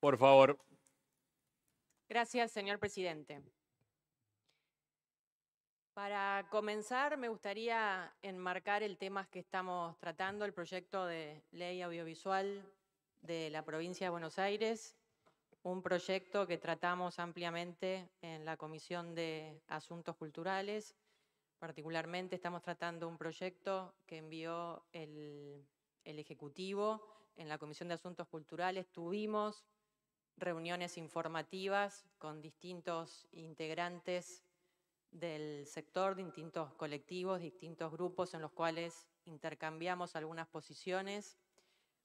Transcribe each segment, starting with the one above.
Por favor. Gracias, señor presidente. Para comenzar, me gustaría enmarcar el tema que estamos tratando, el proyecto de ley audiovisual de la provincia de Buenos Aires, un proyecto que tratamos ampliamente en la Comisión de Asuntos Culturales. Particularmente estamos tratando un proyecto que envió el, el Ejecutivo en la Comisión de Asuntos Culturales. Tuvimos reuniones informativas con distintos integrantes del sector, distintos colectivos, distintos grupos en los cuales intercambiamos algunas posiciones.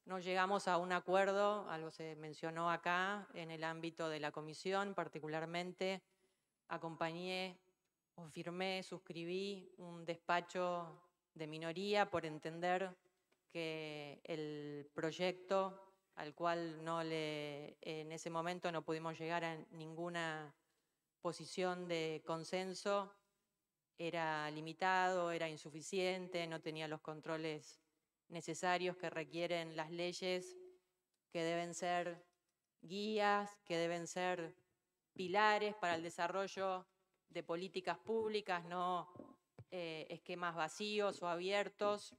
No llegamos a un acuerdo, algo se mencionó acá, en el ámbito de la comisión particularmente. Acompañé o firmé, suscribí un despacho de minoría por entender que el proyecto al cual no le, en ese momento no pudimos llegar a ninguna posición de consenso, era limitado, era insuficiente, no tenía los controles necesarios que requieren las leyes, que deben ser guías, que deben ser pilares para el desarrollo de políticas públicas, no eh, esquemas vacíos o abiertos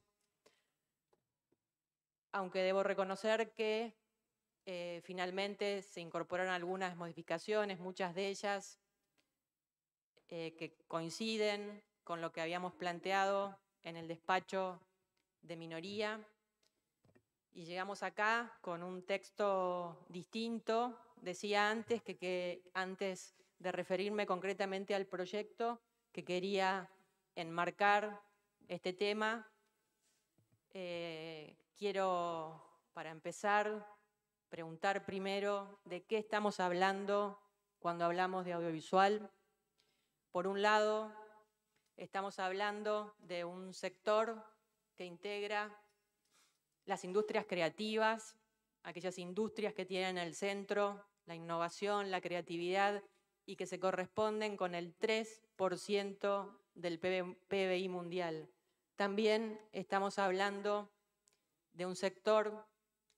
aunque debo reconocer que eh, finalmente se incorporaron algunas modificaciones, muchas de ellas eh, que coinciden con lo que habíamos planteado en el despacho de minoría. Y llegamos acá con un texto distinto. Decía antes que, antes de referirme concretamente al proyecto, que quería enmarcar este tema eh, Quiero, para empezar, preguntar primero de qué estamos hablando cuando hablamos de audiovisual. Por un lado, estamos hablando de un sector que integra las industrias creativas, aquellas industrias que tienen el centro la innovación, la creatividad y que se corresponden con el 3% del PBI mundial. También estamos hablando de un sector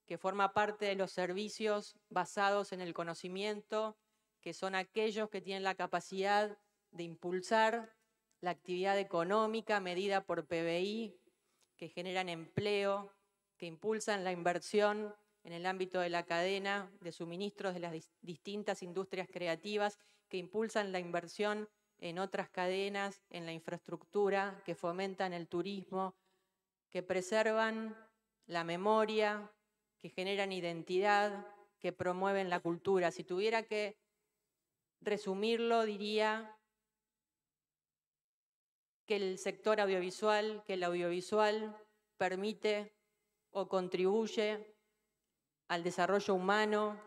que forma parte de los servicios basados en el conocimiento, que son aquellos que tienen la capacidad de impulsar la actividad económica medida por PBI, que generan empleo, que impulsan la inversión en el ámbito de la cadena de suministros de las distintas industrias creativas, que impulsan la inversión en otras cadenas, en la infraestructura, que fomentan el turismo, que preservan la memoria, que generan identidad, que promueven la cultura. Si tuviera que resumirlo, diría que el sector audiovisual, que el audiovisual permite o contribuye al desarrollo humano,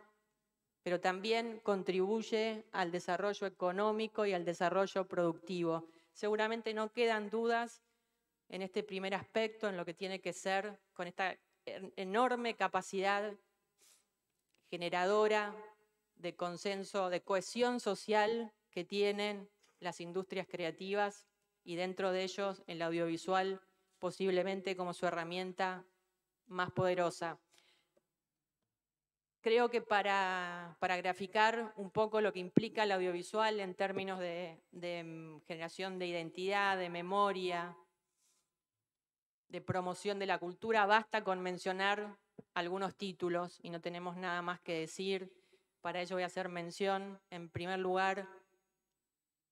pero también contribuye al desarrollo económico y al desarrollo productivo. Seguramente no quedan dudas en este primer aspecto, en lo que tiene que ser con esta enorme capacidad generadora de consenso, de cohesión social que tienen las industrias creativas y dentro de ellos el audiovisual posiblemente como su herramienta más poderosa. Creo que para, graficar un poco lo que implica el audiovisual en términos de, de mm, generación de identidad, de memoria, de promoción de la cultura, basta con mencionar algunos títulos y no tenemos nada más que decir. Para ello voy a hacer mención, en primer lugar,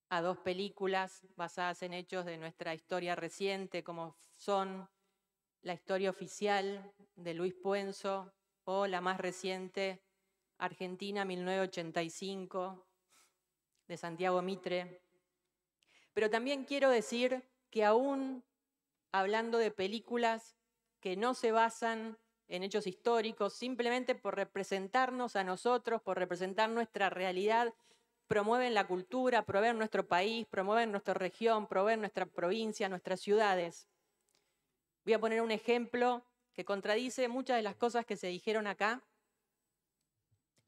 a dos películas basadas en hechos de nuestra historia reciente, como son La historia oficial de Luis Puenzo o la más reciente, Argentina 1985, de Santiago Mitre. Pero también quiero decir que aún hablando de películas que no se basan en hechos históricos, simplemente por representarnos a nosotros, por representar nuestra realidad, promueven la cultura, promueven nuestro país, promueven nuestra región, promueven nuestra provincia, nuestras ciudades. Voy a poner un ejemplo que contradice muchas de las cosas que se dijeron acá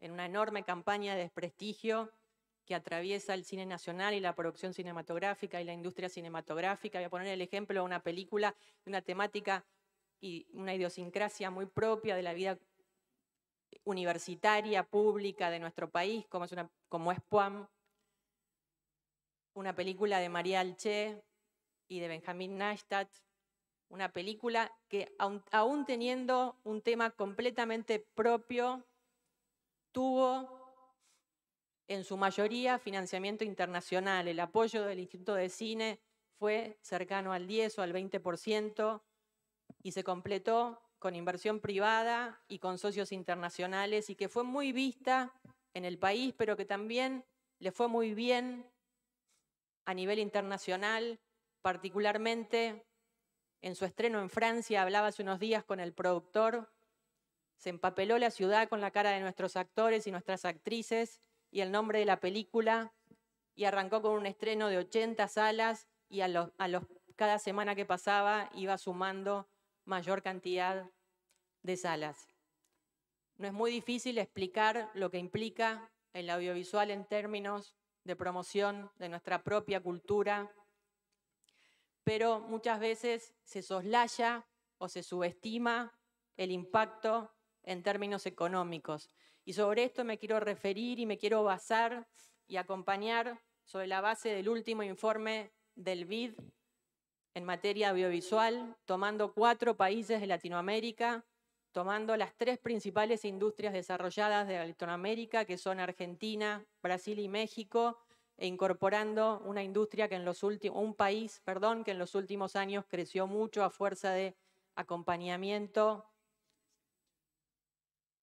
en una enorme campaña de desprestigio que atraviesa el cine nacional y la producción cinematográfica y la industria cinematográfica. Voy a poner el ejemplo de una película, de una temática y una idiosincrasia muy propia de la vida universitaria, pública de nuestro país, como es, una, como es Puam, una película de María alche y de Benjamín Neistat, una película que aún teniendo un tema completamente propio, tuvo en su mayoría financiamiento internacional. El apoyo del Instituto de Cine fue cercano al 10 o al 20% y se completó con inversión privada y con socios internacionales y que fue muy vista en el país, pero que también le fue muy bien a nivel internacional, particularmente en su estreno en Francia, hablaba hace unos días con el productor, se empapeló la ciudad con la cara de nuestros actores y nuestras actrices y el nombre de la película y arrancó con un estreno de 80 salas y a cada semana que pasaba iba sumando mayor cantidad de salas. No es muy difícil explicar lo que implica el audiovisual en términos de promoción de nuestra propia cultura, pero muchas veces se soslaya o se subestima el impacto en términos económicos. Y sobre esto me quiero referir y me quiero basar y acompañar sobre la base del último informe del BID en materia audiovisual, tomando cuatro países de Latinoamérica, tomando las tres principales industrias desarrolladas de Latinoamérica, que son Argentina, Brasil y México, e incorporando una industria que en los últimos, un país, perdón, que en los últimos años creció mucho a fuerza de acompañamiento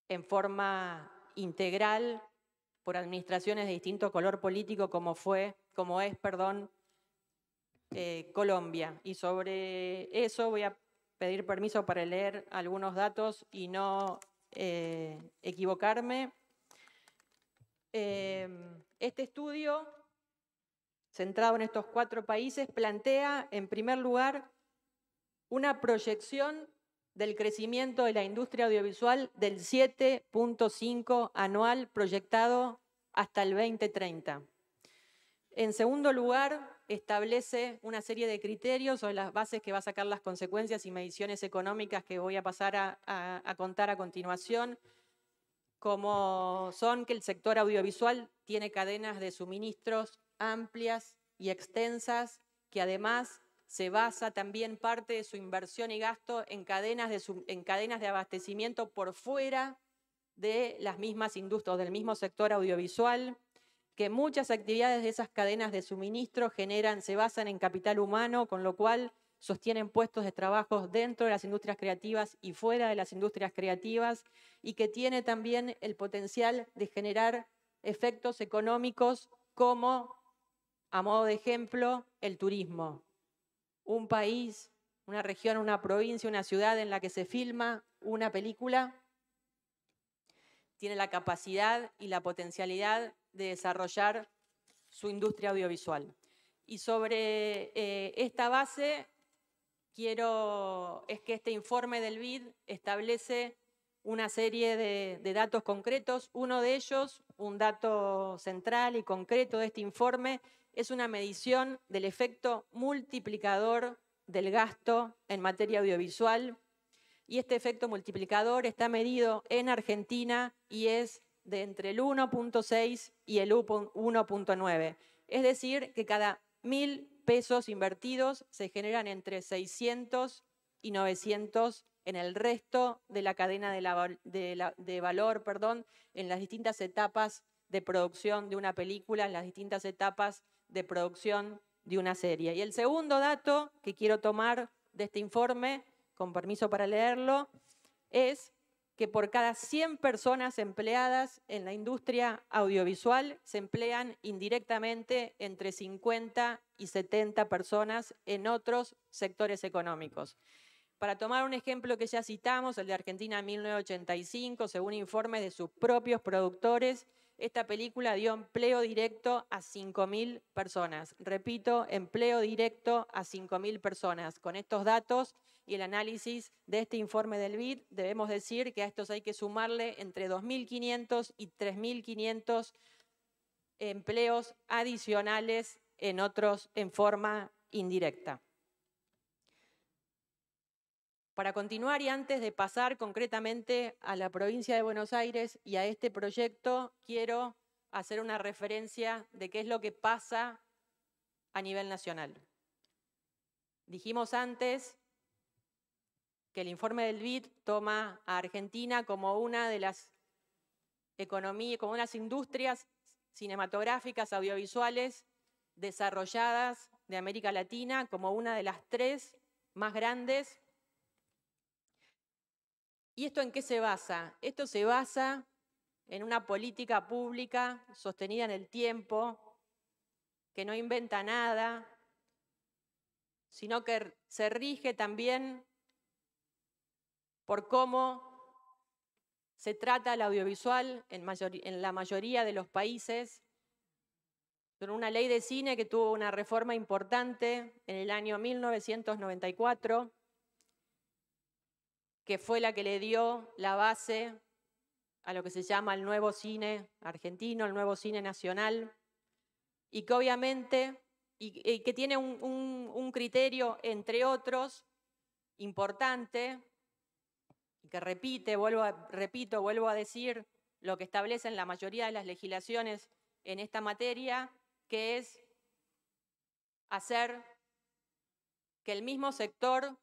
en forma integral por administraciones de distinto color político como fue, como es, perdón, eh, Colombia. Y sobre eso voy a pedir permiso para leer algunos datos y no eh, equivocarme. Eh, este estudio, centrado en estos cuatro países, plantea, en primer lugar, una proyección del crecimiento de la industria audiovisual del 7.5 anual proyectado hasta el 2030. En segundo lugar, establece una serie de criterios o las bases que va a sacar las consecuencias y mediciones económicas que voy a pasar a, a contar a continuación, como son que el sector audiovisual tiene cadenas de suministros amplias y extensas que además se basa también parte de su inversión y gasto en cadenas de, abastecimiento por fuera de las mismas industrias, del mismo sector audiovisual, que muchas actividades de esas cadenas de suministro generan, se basan en capital humano, con lo cual sostienen puestos de trabajo dentro de las industrias creativas y fuera de las industrias creativas, y que tiene también el potencial de generar efectos económicos como, a modo de ejemplo, el turismo un país, una región, una provincia, una ciudad en la que se filma una película, tiene la capacidad y la potencialidad de desarrollar su industria audiovisual. Y sobre eh, esta base, quiero es que este informe del BID establece una serie de, datos concretos. Uno de ellos, un dato central y concreto de este informe, es una medición del efecto multiplicador del gasto en materia audiovisual. Y este efecto multiplicador está medido en Argentina y es de entre el 1.6 y el 1.9. Es decir, que cada mil pesos invertidos se generan entre 600 y 900 en el resto de la cadena de, valor, perdón, en las distintas etapas de producción de una película, en las distintas etapas de producción de una serie. Y el segundo dato que quiero tomar de este informe, con permiso para leerlo, es que por cada 100 personas empleadas en la industria audiovisual se emplean indirectamente entre 50 y 70 personas en otros sectores económicos. Para tomar un ejemplo que ya citamos, el de Argentina 1985, según informes de sus propios productores, esta película dio empleo directo a 5.000 personas. Repito, empleo directo a 5.000 personas. Con estos datos y el análisis de este informe del BID, debemos decir que a estos hay que sumarle entre 2.500 y 3.500 empleos adicionales en otros en forma indirecta. Para continuar y antes de pasar concretamente a la provincia de Buenos Aires y a este proyecto, quiero hacer una referencia de qué es lo que pasa a nivel nacional. Dijimos antes que el informe del BID toma a Argentina como una de las economías, como unas industrias cinematográficas, audiovisuales desarrolladas de América Latina, como una de las tres más grandes ¿Y esto en qué se basa? Esto se basa en una política pública sostenida en el tiempo, que no inventa nada, sino que se rige también por cómo se trata el audiovisual en, en la mayoría de los países, con una ley de cine que tuvo una reforma importante en el año 1994 que fue la que le dio la base a lo que se llama el nuevo cine argentino, el nuevo cine nacional, y que obviamente, y, que tiene un, criterio, entre otros, importante, y que repite, vuelvo repito, vuelvo a decir lo que establecen la mayoría de las legislaciones en esta materia, que es hacer que el mismo sector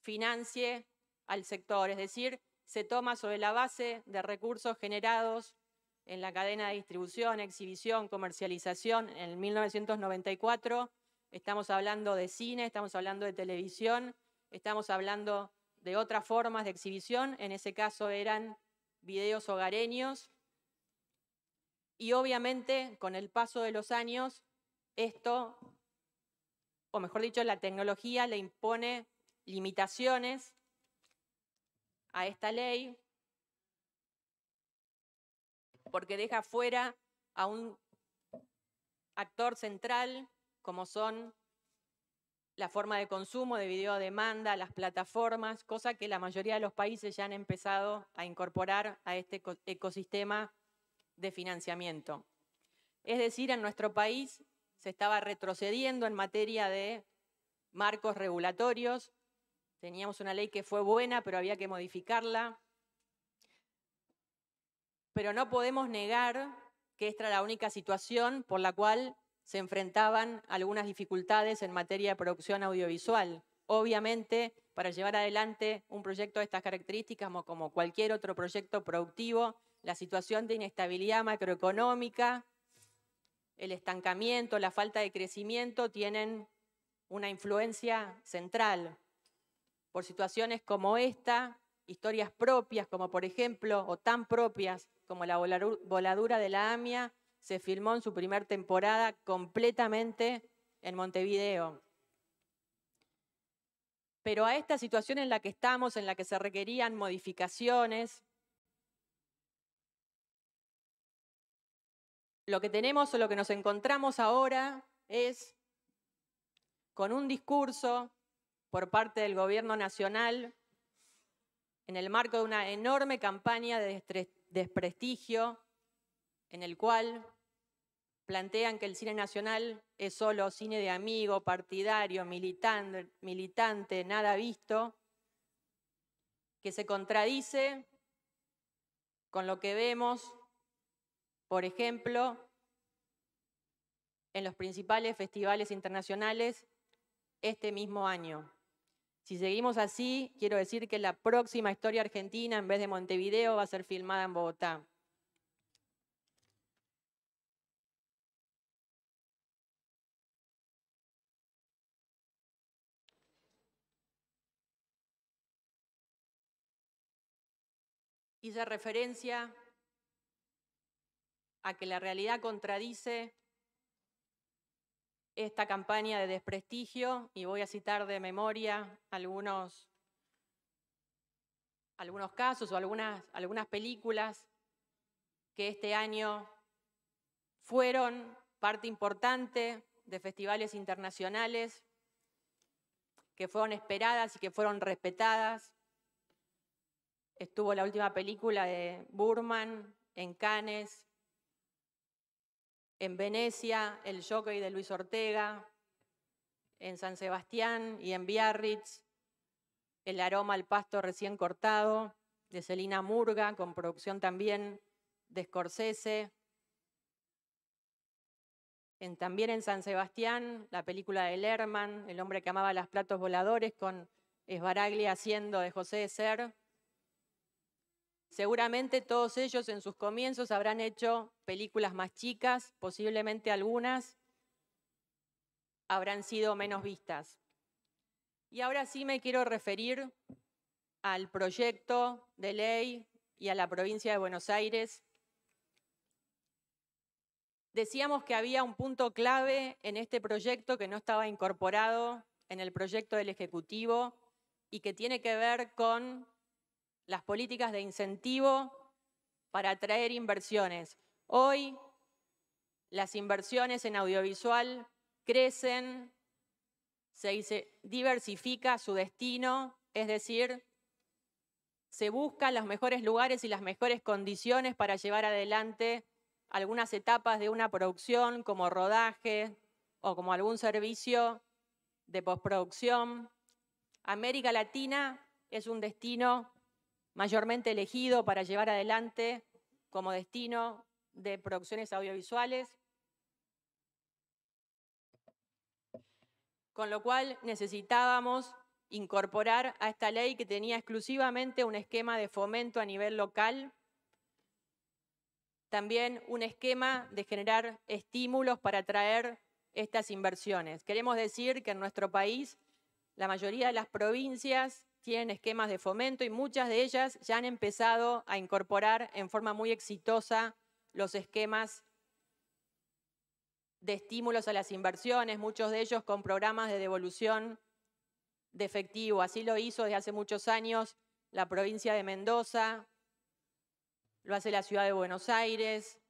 financie al sector, es decir, se toma sobre la base de recursos generados en la cadena de distribución, exhibición, comercialización. En 1994 estamos hablando de cine, estamos hablando de televisión, estamos hablando de otras formas de exhibición, en ese caso eran videos hogareños. Y obviamente con el paso de los años, esto, o mejor dicho, la tecnología le impone limitaciones a esta ley porque deja fuera a un actor central como son la forma de consumo de video demanda, las plataformas, cosa que la mayoría de los países ya han empezado a incorporar a este ecosistema de financiamiento. Es decir, en nuestro país se estaba retrocediendo en materia de marcos regulatorios Teníamos una ley que fue buena, pero había que modificarla. Pero no podemos negar que esta era la única situación por la cual se enfrentaban algunas dificultades en materia de producción audiovisual. Obviamente, para llevar adelante un proyecto de estas características, como cualquier otro proyecto productivo, la situación de inestabilidad macroeconómica, el estancamiento, la falta de crecimiento tienen una influencia central por situaciones como esta, historias propias, como por ejemplo, o tan propias como la voladura de la AMIA, se filmó en su primera temporada completamente en Montevideo. Pero a esta situación en la que estamos, en la que se requerían modificaciones, lo que tenemos o lo que nos encontramos ahora es con un discurso por parte del gobierno nacional en el marco de una enorme campaña de desprestigio en el cual plantean que el cine nacional es solo cine de amigo, partidario, militante, militante nada visto, que se contradice con lo que vemos, por ejemplo, en los principales festivales internacionales este mismo año. Si seguimos así, quiero decir que la próxima historia argentina, en vez de Montevideo, va a ser filmada en Bogotá. Hice referencia a que la realidad contradice esta campaña de desprestigio, y voy a citar de memoria algunos, algunos casos o algunas, algunas películas que este año fueron parte importante de festivales internacionales, que fueron esperadas y que fueron respetadas. Estuvo la última película de Burman en Cannes, en Venecia, el jockey de Luis Ortega, en San Sebastián y en Biarritz, el aroma al pasto recién cortado, de Celina Murga, con producción también de Scorsese. En, también en San Sebastián, la película de Lerman, El hombre que amaba los platos voladores, con Esbaraglia haciendo de José de Ser. Seguramente todos ellos en sus comienzos habrán hecho películas más chicas, posiblemente algunas habrán sido menos vistas. Y ahora sí me quiero referir al proyecto de ley y a la provincia de Buenos Aires. Decíamos que había un punto clave en este proyecto que no estaba incorporado en el proyecto del Ejecutivo y que tiene que ver con las políticas de incentivo para atraer inversiones. Hoy las inversiones en audiovisual crecen, se diversifica su destino, es decir, se buscan los mejores lugares y las mejores condiciones para llevar adelante algunas etapas de una producción como rodaje o como algún servicio de postproducción. América Latina es un destino mayormente elegido para llevar adelante como destino de producciones audiovisuales, con lo cual necesitábamos incorporar a esta ley que tenía exclusivamente un esquema de fomento a nivel local, también un esquema de generar estímulos para atraer estas inversiones. Queremos decir que en nuestro país la mayoría de las provincias tienen esquemas de fomento y muchas de ellas ya han empezado a incorporar en forma muy exitosa los esquemas de estímulos a las inversiones, muchos de ellos con programas de devolución de efectivo. Así lo hizo desde hace muchos años la provincia de Mendoza, lo hace la ciudad de Buenos Aires,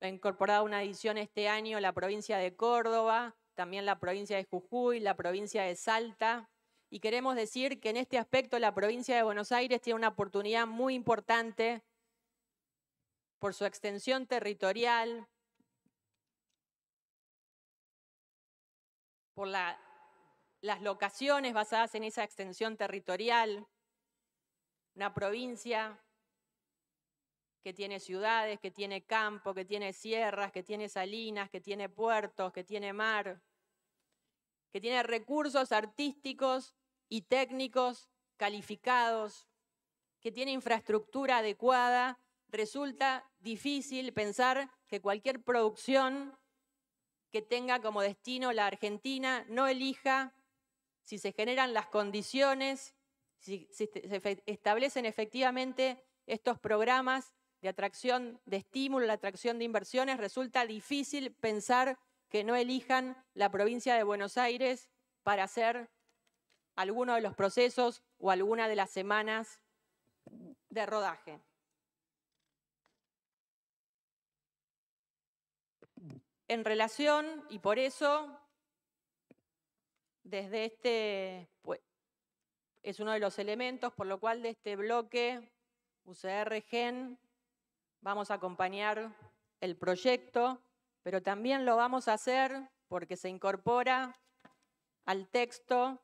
ha incorporado una edición este año la provincia de Córdoba, también la provincia de Jujuy, la provincia de Salta y queremos decir que en este aspecto la provincia de Buenos Aires tiene una oportunidad muy importante por su extensión territorial, por las locaciones basadas en esa extensión territorial, una provincia que tiene ciudades, que tiene campo, que tiene sierras, que tiene salinas, que tiene puertos, que tiene mar, que tiene recursos artísticos y técnicos calificados, que tiene infraestructura adecuada, resulta difícil pensar que cualquier producción que tenga como destino la Argentina no elija si se generan las condiciones, si, se establecen efectivamente estos programas de atracción de estímulo, la atracción de inversiones, resulta difícil pensar que no elijan la provincia de Buenos Aires para ser alguno de los procesos o alguna de las semanas de rodaje. En relación, y por eso, desde este, pues, es uno de los elementos por lo cual de este bloque UCR-GEN vamos a acompañar el proyecto, pero también lo vamos a hacer porque se incorpora al texto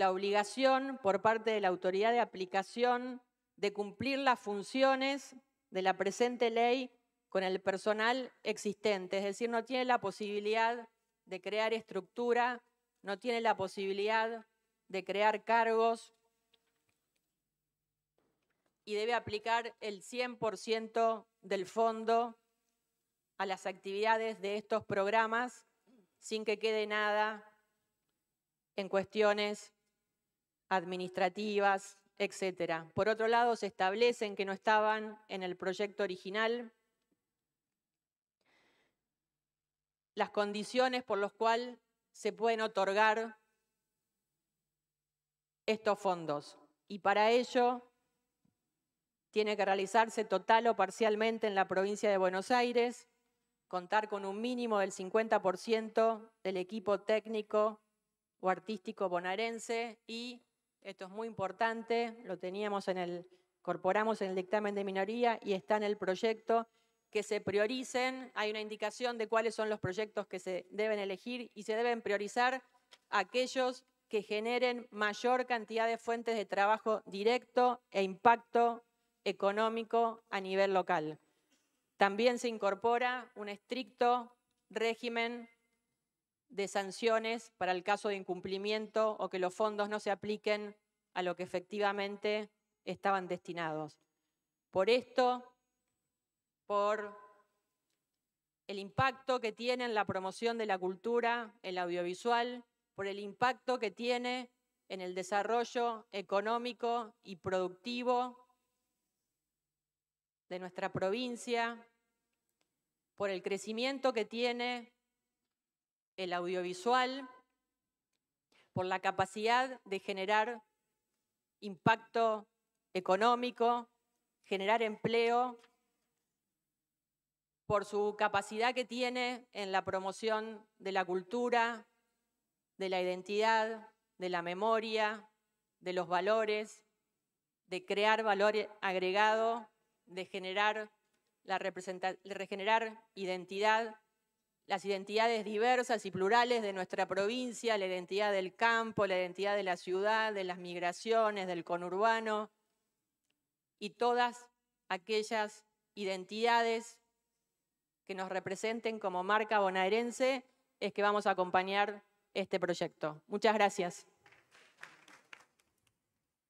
la obligación por parte de la autoridad de aplicación de cumplir las funciones de la presente ley con el personal existente, es decir, no tiene la posibilidad de crear estructura, no tiene la posibilidad de crear cargos y debe aplicar el 100% del fondo a las actividades de estos programas sin que quede nada en cuestiones administrativas, etcétera. Por otro lado, se establecen que no estaban en el proyecto original las condiciones por las cuales se pueden otorgar estos fondos. Y para ello tiene que realizarse total o parcialmente en la provincia de Buenos Aires, contar con un mínimo del 50% del equipo técnico o artístico bonaerense y esto es muy importante, lo teníamos en el, incorporamos en el dictamen de minoría y está en el proyecto que se prioricen, hay una indicación de cuáles son los proyectos que se deben elegir y se deben priorizar aquellos que generen mayor cantidad de fuentes de trabajo directo e impacto económico a nivel local. También se incorpora un estricto régimen de sanciones para el caso de incumplimiento o que los fondos no se apliquen a lo que efectivamente estaban destinados. Por esto, por el impacto que tiene en la promoción de la cultura, el audiovisual, por el impacto que tiene en el desarrollo económico y productivo de nuestra provincia, por el crecimiento que tiene el audiovisual, por la capacidad de generar impacto económico, generar empleo, por su capacidad que tiene en la promoción de la cultura, de la identidad, de la memoria, de los valores, de crear valor agregado, de generar, la regenerar identidad las identidades diversas y plurales de nuestra provincia, la identidad del campo, la identidad de la ciudad, de las migraciones, del conurbano, y todas aquellas identidades que nos representen como marca bonaerense, es que vamos a acompañar este proyecto. Muchas gracias.